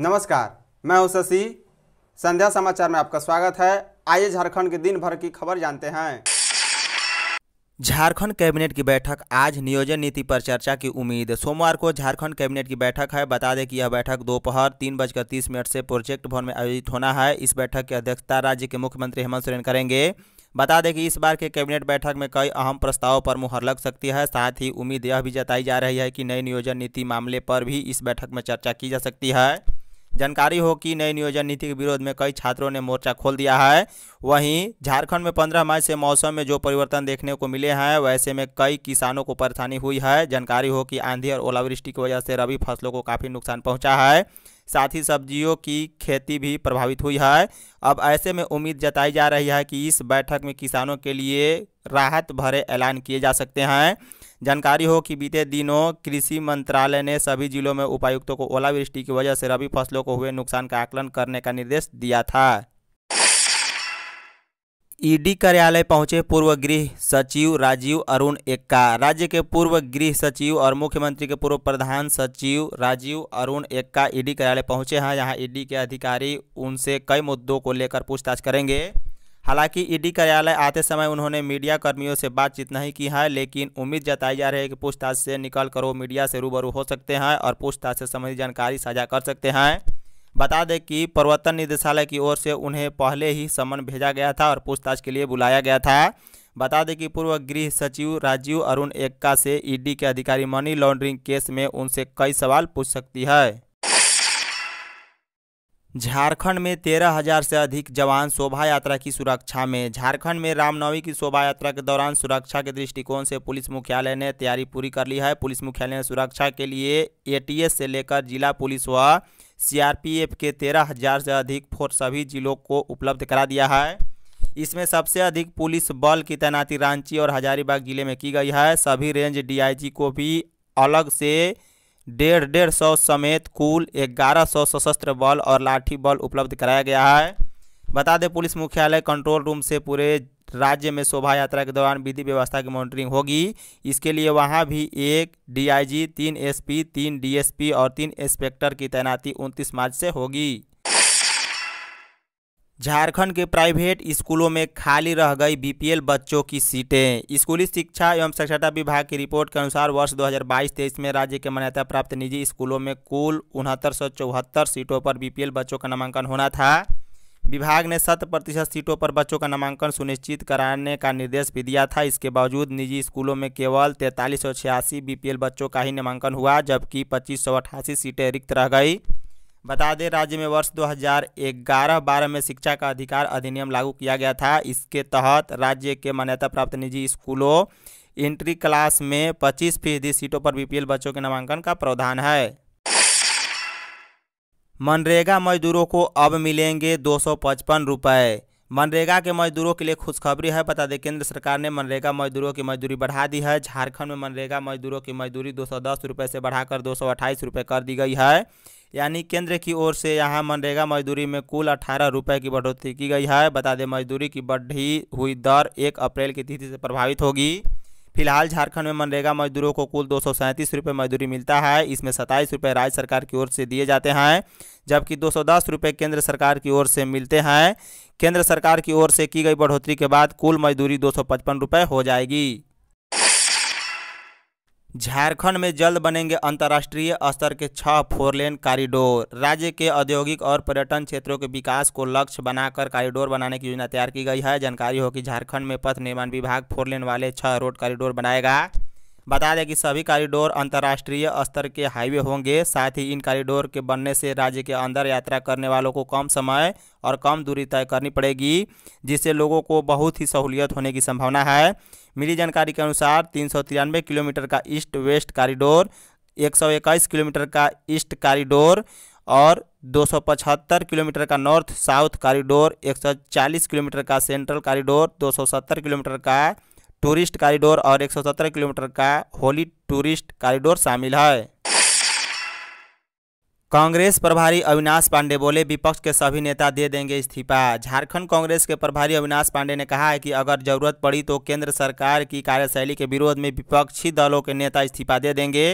नमस्कार मैं हूं शशि संध्या समाचार में आपका स्वागत है आइए झारखंड के दिन भर की खबर जानते हैं झारखंड कैबिनेट की बैठक आज नियोजन नीति पर चर्चा की उम्मीद सोमवार को झारखंड कैबिनेट की बैठक है बता दें कि यह बैठक दोपहर तीन बजकर तीस मिनट से प्रोजेक्ट भवन में आयोजित होना है इस बैठक की अध्यक्षता राज्य के मुख्यमंत्री हेमंत सोरेन करेंगे बता दें कि इस बार के कैबिनेट बैठक में कई अहम प्रस्तावों पर मुहर लग सकती है साथ ही उम्मीद यह भी जताई जा रही है कि नई नियोजन नीति मामले पर भी इस बैठक में चर्चा की जा सकती है जानकारी हो कि नई नियोजन नीति के विरोध में कई छात्रों ने मोर्चा खोल दिया है वहीं झारखंड में 15 मई से मौसम में जो परिवर्तन देखने को मिले हैं वैसे में कई किसानों को परेशानी हुई है जानकारी हो कि आंधी और ओलावृष्टि की वजह से रबी फसलों को काफ़ी नुकसान पहुंचा है साथ ही सब्जियों की खेती भी प्रभावित हुई है अब ऐसे में उम्मीद जताई जा रही है कि इस बैठक में किसानों के लिए राहत भरे ऐलान किए जा सकते हैं जानकारी हो कि बीते दिनों कृषि मंत्रालय ने सभी जिलों में उपायुक्तों को ओलावृष्टि की वजह से रबी फसलों को हुए नुकसान का आकलन करने का निर्देश दिया था ईडी कार्यालय पहुंचे पूर्व गृह सचिव राजीव अरुण एक्का राज्य के पूर्व गृह सचिव और मुख्यमंत्री के पूर्व प्रधान सचिव राजीव अरुण एक्का ईडी कार्यालय पहुंचे हैं यहां ईडी के अधिकारी उनसे कई मुद्दों को लेकर पूछताछ करेंगे हालांकि ईडी कार्यालय आते समय उन्होंने मीडिया कर्मियों से बातचीत नहीं की है लेकिन उम्मीद जताई जा रही है कि पूछताछ से निकल कर वो मीडिया से रूबरू हो सकते हैं और पूछताछ से संबंधित जानकारी साझा कर सकते हैं बता दें कि प्रवर्तन निदेशालय की ओर से उन्हें पहले ही समन भेजा गया था और पूछताछ के लिए बुलाया गया था बता दें कि पूर्व गृह सचिव राजीव अरुण एक्का से ईडी के अधिकारी मनी लॉन्ड्रिंग केस में उनसे कई सवाल पूछ सकती है झारखंड में तेरह हजार से अधिक जवान शोभा यात्रा की सुरक्षा में झारखंड में रामनवमी की शोभा यात्रा के दौरान सुरक्षा के दृष्टिकोण से पुलिस मुख्यालय ने तैयारी पूरी कर ली है पुलिस मुख्यालय ने सुरक्षा के लिए एटीएस से लेकर जिला पुलिस व सीआरपीएफ के तेरह हज़ार से अधिक फोर्स सभी जिलों को उपलब्ध करा दिया है इसमें सबसे अधिक पुलिस बल की तैनाती रांची और हजारीबाग जिले में की गई है सभी रेंज डीआईजी को भी अलग से डेढ़ डेढ़ सौ समेत कुल ग्यारह सौ सशस्त्र बल और लाठी बल उपलब्ध कराया गया है बता दें पुलिस मुख्यालय कंट्रोल रूम से पूरे राज्य में शोभा यात्रा के दौरान विधि व्यवस्था की मॉनिटरिंग होगी इसके लिए वहां भी एक डीआईजी, तीन एसपी, तीन डीएसपी और तीन इंस्पेक्टर की तैनाती 29 मार्च से होगी झारखंड के प्राइवेट स्कूलों में खाली रह गई बीपीएल बच्चों की सीटें स्कूली शिक्षा एवं साक्षरता विभाग की रिपोर्ट के अनुसार वर्ष 2022-23 में राज्य के मान्यता प्राप्त निजी स्कूलों में कुल उनहत्तर सीटों पर बीपीएल बच्चों का नामांकन होना था विभाग ने शत प्रतिशत सीटों पर बच्चों का नामांकन सुनिश्चित कराने का निर्देश भी दिया था इसके बावजूद निजी स्कूलों में केवल तैंतालीस सौ छियासी एल बच्चों का ही नामांकन हुआ जबकि पच्चीस सौ अठासी सीटें रिक्त रह गई बता दें राज्य में वर्ष 2011-12 में शिक्षा का अधिकार अधिनियम लागू किया गया था इसके तहत राज्य के मान्यता प्राप्त निजी स्कूलों इंट्री क्लास में 25 फीसदी सीटों पर बीपीएल बच्चों के नामांकन का प्रावधान है मनरेगा मजदूरों को अब मिलेंगे दो सौ पचपन रुपये मनरेगा के मजदूरों के लिए खुशखबरी है बता दें केंद्र सरकार ने मनरेगा मजदूरों की मजदूरी बढ़ा दी है झारखंड में मनरेगा मजदूरों की मजदूरी दो सौ दस रुपये से बढ़ाकर दो सौ अट्ठाईस रुपये कर दी गई है यानी केंद्र की ओर से यहां मनरेगा मजदूरी में कुल अठारह रुपये की बढ़ोतरी की गई है बता दें मजदूरी की बढ़ी हुई दर एक अप्रैल की तिथि से प्रभावित होगी फिलहाल झारखंड में मनरेगा मजदूरों को कुल दो सौ मजदूरी मिलता है इसमें सत्ताईस रुपये राज्य सरकार की ओर से दिए जाते हैं जबकि दो सौ केंद्र सरकार की ओर से मिलते हैं केंद्र सरकार की ओर से की गई बढ़ोतरी के बाद कुल मजदूरी दो सौ हो जाएगी झारखंड में जल्द बनेंगे अंतर्राष्ट्रीय स्तर के छह फोरलेन कॉरिडोर राज्य के औद्योगिक और पर्यटन क्षेत्रों के विकास को लक्ष्य बनाकर कॉरिडोर बनाने की योजना तैयार की गई है जानकारी हो कि झारखंड में पथ निर्माण विभाग फोरलेन वाले छह रोड कॉरिडोर बनाएगा बता दें कि सभी कॉरिडोर अंतर्राष्ट्रीय स्तर के हाईवे होंगे साथ ही इन कॉरिडोर के बनने से राज्य के अंदर यात्रा करने वालों को कम समय और कम दूरी तय करनी पड़ेगी जिससे लोगों को बहुत ही सहूलियत होने की संभावना है मिली जानकारी के अनुसार तीन किलोमीटर का ईस्ट वेस्ट कॉरिडोर इक्कीस किलोमीटर का ईस्ट कॉरिडोर और 275 किलोमीटर का नॉर्थ साउथ कॉरिडोर 140 किलोमीटर का सेंट्रल कॉरिडोर 270 किलोमीटर का टूरिस्ट कॉरिडोर और 170 किलोमीटर का होली टूरिस्ट कॉरिडोर शामिल है कांग्रेस प्रभारी अविनाश पांडे बोले विपक्ष के सभी नेता दे देंगे इस्तीफा झारखंड कांग्रेस के प्रभारी अविनाश पांडे ने कहा है कि अगर जरूरत पड़ी तो केंद्र सरकार की कार्यशैली के विरोध में विपक्षी दलों के नेता इस्तीफा दे देंगे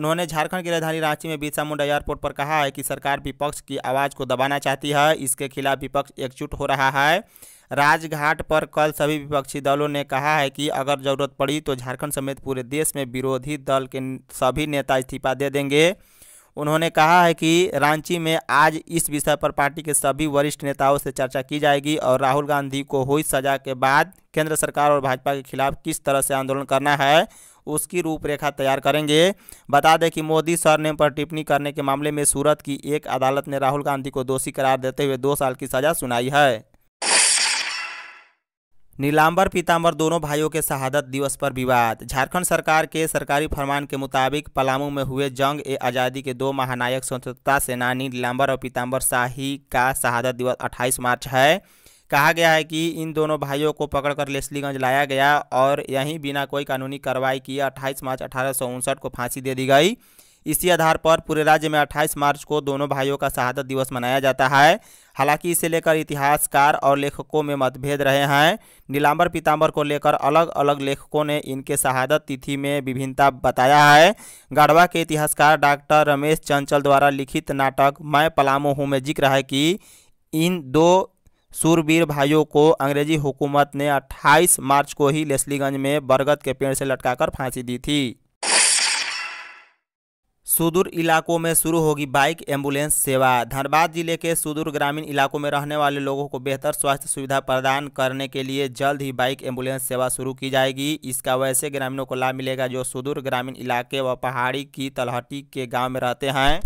उन्होंने झारखंड की राजधानी रांची में बिरसा मुंडा एयरपोर्ट पर कहा है कि सरकार विपक्ष की आवाज़ को दबाना चाहती है इसके खिलाफ विपक्ष एकजुट हो रहा है राजघाट पर कल सभी विपक्षी दलों ने कहा है कि अगर जरूरत पड़ी तो झारखंड समेत पूरे देश में विरोधी दल के सभी नेता इस्तीफा दे देंगे उन्होंने कहा है कि रांची में आज इस विषय पर पार्टी के सभी वरिष्ठ नेताओं से चर्चा की जाएगी और राहुल गांधी को हुई सजा के बाद केंद्र सरकार और भाजपा के खिलाफ किस तरह से आंदोलन करना है उसकी रूपरेखा तैयार करेंगे बता दें कि मोदी सरनेम पर टिप्पणी करने के मामले में सूरत की एक अदालत ने राहुल गांधी को दोषी करार देते हुए दो साल की सजा सुनाई है नीलांबर पीताम्बर दोनों भाइयों के शहादत दिवस पर विवाद झारखंड सरकार के सरकारी फरमान के मुताबिक पलामू में हुए जंग ए आज़ादी के दो महानायक स्वतंत्रता सेनानी नीलांबर और पीताम्बर शाही का शहादत दिवस 28 मार्च है कहा गया है कि इन दोनों भाइयों को पकड़कर लेस्लीगंज लाया गया और यहीं बिना कोई कानूनी कार्रवाई किए अट्ठाईस मार्च अठारह को फांसी दे दी गई इसी आधार पर पूरे राज्य में 28 मार्च को दोनों भाइयों का शहादत दिवस मनाया जाता है हालांकि इसे लेकर इतिहासकार और लेखकों में मतभेद रहे हैं नीलाम्बर पीताम्बर को लेकर अलग अलग लेखकों ने इनके शहादत तिथि में विभिन्नता बताया है गढ़वा के इतिहासकार डॉक्टर रमेश चंचल द्वारा लिखित नाटक मैं पलामू हूँ में जिक्र है कि इन दो सूरवीर भाइयों को अंग्रेजी हुकूमत ने 28 मार्च को ही लेस्लीगंज में बरगद के पेड़ से लटकाकर फांसी दी थी सुदूर इलाकों में शुरू होगी बाइक एम्बुलेंस सेवा धनबाद जिले के सुदूर ग्रामीण इलाकों में रहने वाले लोगों को बेहतर स्वास्थ्य सुविधा प्रदान करने के लिए जल्द ही बाइक एम्बुलेंस सेवा शुरू की जाएगी इसका वैसे ग्रामीणों को लाभ मिलेगा जो सुदूर ग्रामीण इलाके व पहाड़ी की तलहटी के गाँव में रहते हैं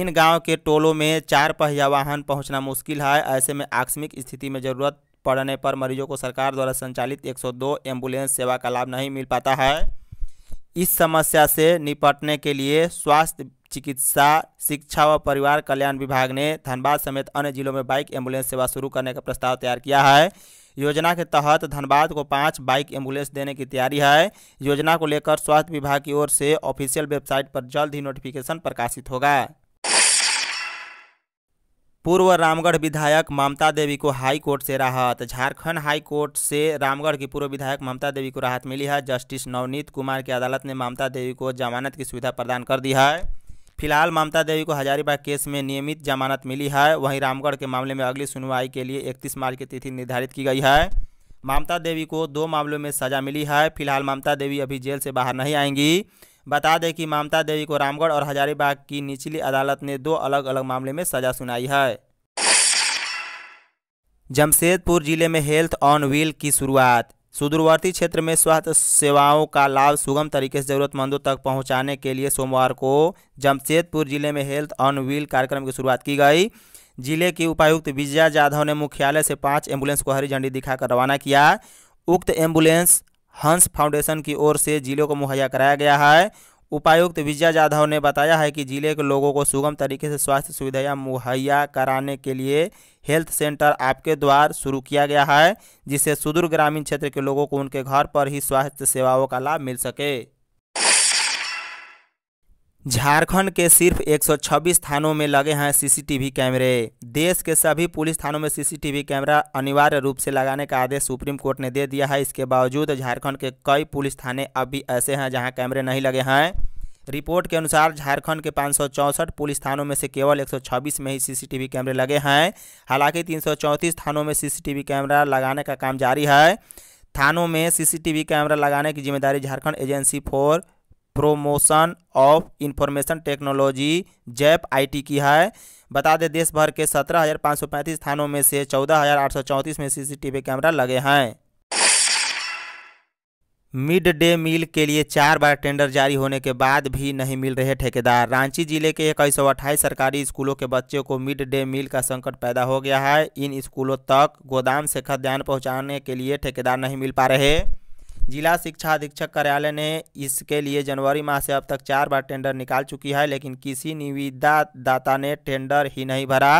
इन गाँव के टोलों में चार पहिया वाहन पहुँचना मुश्किल है ऐसे में आकस्मिक स्थिति में ज़रूरत पड़ने पर मरीजों को सरकार द्वारा संचालित दो एम्बुलेंस सेवा का लाभ नहीं मिल पाता है इस समस्या से निपटने के लिए स्वास्थ्य चिकित्सा शिक्षा व परिवार कल्याण विभाग ने धनबाद समेत अन्य जिलों में बाइक एम्बुलेंस सेवा शुरू करने का प्रस्ताव तैयार किया है योजना के तहत धनबाद को पाँच बाइक एम्बुलेंस देने की तैयारी है योजना को लेकर स्वास्थ्य विभाग की ओर से ऑफिशियल वेबसाइट पर जल्द ही नोटिफिकेशन प्रकाशित होगा पूर्व रामगढ़ विधायक ममता देवी को हाई कोर्ट से राहत झारखंड हाई कोर्ट से रामगढ़ की पूर्व विधायक ममता देवी को राहत मिली है जस्टिस नवनीत कुमार की अदालत ने ममता देवी को जमानत की सुविधा प्रदान कर दी है फिलहाल ममता देवी को हजारीबाग केस में नियमित जमानत मिली है वहीं रामगढ़ के मामले में अगली सुनवाई के लिए इकतीस मार्च की तिथि निर्धारित की गई है ममता देवी को दो मामलों में सजा मिली है फिलहाल ममता देवी अभी जेल से बाहर नहीं आएंगी बता दें कि ममता देवी को रामगढ़ और हजारीबाग की निचली अदालत ने दो अलग अलग मामले में सजा सुनाई है जमशेदपुर जिले में हेल्थ ऑन व्हील की शुरुआत सुदूरवर्ती क्षेत्र में स्वास्थ्य सेवाओं का लाभ सुगम तरीके से जरूरतमंदों तक पहुंचाने के लिए सोमवार को जमशेदपुर जिले में हेल्थ ऑन व्हील कार्यक्रम की शुरुआत की गई जिले की उपायुक्त विजया जाधव ने मुख्यालय से पाँच एम्बुलेंस को हरी झंडी दिखाकर रवाना किया उक्त एम्बुलेंस हंस फाउंडेशन की ओर से जिले को मुहैया कराया गया है उपायुक्त विजय जाधव ने बताया है कि जिले के लोगों को सुगम तरीके से स्वास्थ्य सुविधाएं मुहैया कराने के लिए हेल्थ सेंटर आपके द्वार शुरू किया गया है जिससे सुदूर ग्रामीण क्षेत्र के लोगों को उनके घर पर ही स्वास्थ्य सेवाओं का लाभ मिल सके झारखंड के सिर्फ 126 थानों में लगे हैं सीसीटीवी कैमरे देश के सभी पुलिस थानों में सीसीटीवी कैमरा अनिवार्य रूप से लगाने का आदेश सुप्रीम कोर्ट ने दे दिया है इसके बावजूद झारखंड के कई पुलिस थाने अभी ऐसे हैं जहां कैमरे नहीं लगे हैं रिपोर्ट के अनुसार झारखंड के पाँच पुलिस थानों में से केवल 126 में ही सीसीटीवी कैमरे लगे हैं हालांकि 334 थानों में सीसीटीवी कैमरा लगाने का काम जारी है थानों में सीसीटीवी कैमरा लगाने की जिम्मेदारी Jharkhand agency for promotion of information technology JAP IT की है बता दें देश भर के सत्रह हज़ार पाँच सौ पैंतीस थानों में से चौदह हज़ार आठ सौ चौंतीस में सीसीटीवी कैमरा लगे हैं मिड डे मील के लिए चार बार टेंडर जारी होने के बाद भी नहीं मिल रहे ठेकेदार रांची जिले के अट्ठाईस सरकारी स्कूलों के बच्चों को मिड डे मील का संकट पैदा हो गया है इन स्कूलों तक गोदाम से खाद्यान्न पहुंचाने के लिए ठेकेदार नहीं मिल पा रहे जिला शिक्षा अधीक्षक कार्यालय ने इसके लिए जनवरी माह से अब तक चार बार टेंडर निकाल चुकी है लेकिन किसी निविदादाता ने टेंडर ही नहीं भरा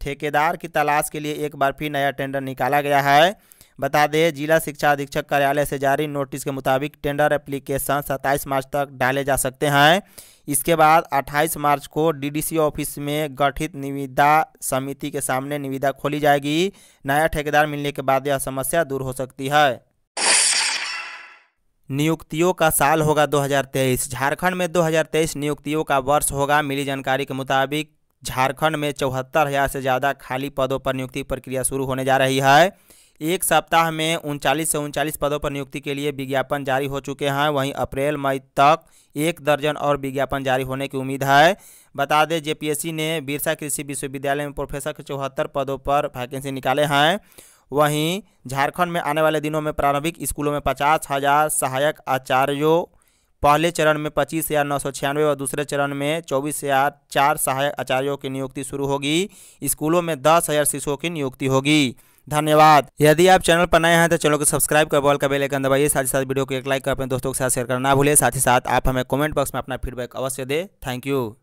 ठेकेदार की तलाश के लिए एक बार फिर नया टेंडर निकाला गया है बता दें जिला शिक्षा अधीक्षक कार्यालय से जारी नोटिस के मुताबिक टेंडर एप्लीकेशन 27 मार्च तक डाले जा सकते हैं इसके बाद 28 मार्च को डीडीसी ऑफिस में गठित निविदा समिति के सामने निविदा खोली जाएगी नया ठेकेदार मिलने के बाद यह समस्या दूर हो सकती है नियुक्तियों का साल होगा 2023 झारखंड में 2023 नियुक्तियों का वर्ष होगा मिली जानकारी के मुताबिक झारखंड में चौहत्तर हज़ार से ज़्यादा खाली पदों पर नियुक्ति प्रक्रिया शुरू होने जा रही है एक सप्ताह में उनचालीस से उनचालीस पदों पर नियुक्ति के लिए विज्ञापन जारी हो चुके हैं वहीं अप्रैल मई तक एक दर्जन और विज्ञापन जारी होने की उम्मीद है बता दें जेपीएससी ने बिरसा कृषि विश्वविद्यालय में प्रोफेसर के चौहत्तर पदों पर वैकेंसी निकाले हैं वहीं झारखंड में आने वाले दिनों में प्रारंभिक स्कूलों में पचास हजार सहायक आचार्यों पहले चरण में पच्चीस हज़ार नौ सौ छियानवे और दूसरे चरण में चौबीस हज़ार चार सहायक आचार्यों की नियुक्ति शुरू होगी स्कूलों में दस हज़ार शिशुओं की नियुक्ति होगी धन्यवाद यदि आप चैनल पर नए हैं तो चैनल को सब्सक्राइब कर बॉल का बेल आइकन दबाइए साथ ही साथ वीडियो को एक लाइक कर अपने दोस्तों के साथ शेयर करना भूलें साथ ही साथ आप हमें कमेंट बॉक्स में अपना फीडबैक अवश्य दें थैंक यू